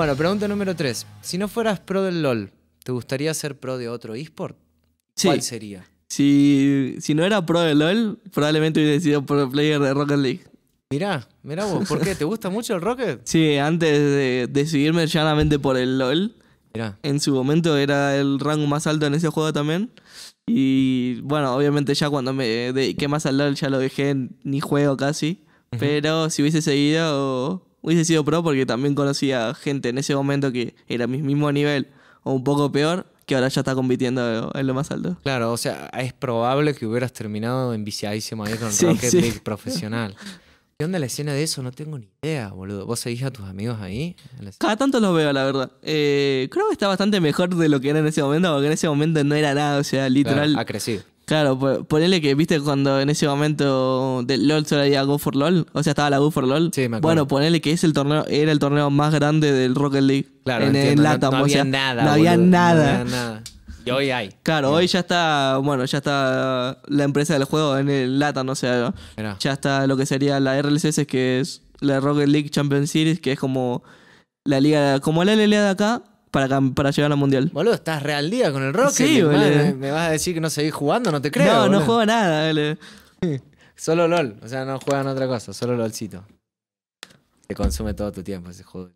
Bueno, pregunta número 3. Si no fueras pro del LOL, ¿te gustaría ser pro de otro eSport? ¿Cuál sería? Si, no era pro del LOL, probablemente hubiese sido pro player de Rocket League. Mirá, mirá vos, ¿por qué? ¿Te gusta mucho el Rocket? Sí, antes de decidirme llanamente por el LOL, mirá. en su momento era el rango más alto en ese juego también. Y bueno, obviamente ya cuando me dediqué más al LOL ya lo dejé, ni juego casi. Pero si hubiese seguido, hubiese sido pro porque también conocía gente en ese momento que era mi mismo nivel o un poco peor, que ahora ya está compitiendo en lo más alto. Claro, o sea, es probable que hubieras terminado enviciadísimo ahí con Rocket League profesional. ¿Qué onda la escena de eso? No tengo ni idea, boludo. ¿Vos seguís a tus amigos ahí? Cada tanto los veo, la verdad. Eh, creo que está bastante mejor de lo que era en ese momento, porque en ese momento no era nada, o sea, literal. ha crecido. Claro, ponele que, viste, cuando en ese momento del LOL solo había Go for LOL, o sea, estaba la Go for LOL. Sí, me acuerdo. Bueno, ponele que es el torneo, era el torneo más grande del Rocket League. Claro, en, el no, había nada, no, había nada. Y hoy hay. Claro, hoy ya está, bueno, ya está la empresa del juego en el lata o sea, ya está lo que sería la RLCS, que es la Rocket League Champions Series, que es como la liga, como la LLA de acá, para, para llegar al mundial. Boludo, estás real día con el rock. Sí, boludo. Me vas a decir que no seguís jugando, no te creo. No, no juego nada, Solo LOL, o sea, no juegan otra cosa, solo LOLcito. Te consume todo tu tiempo ese juego.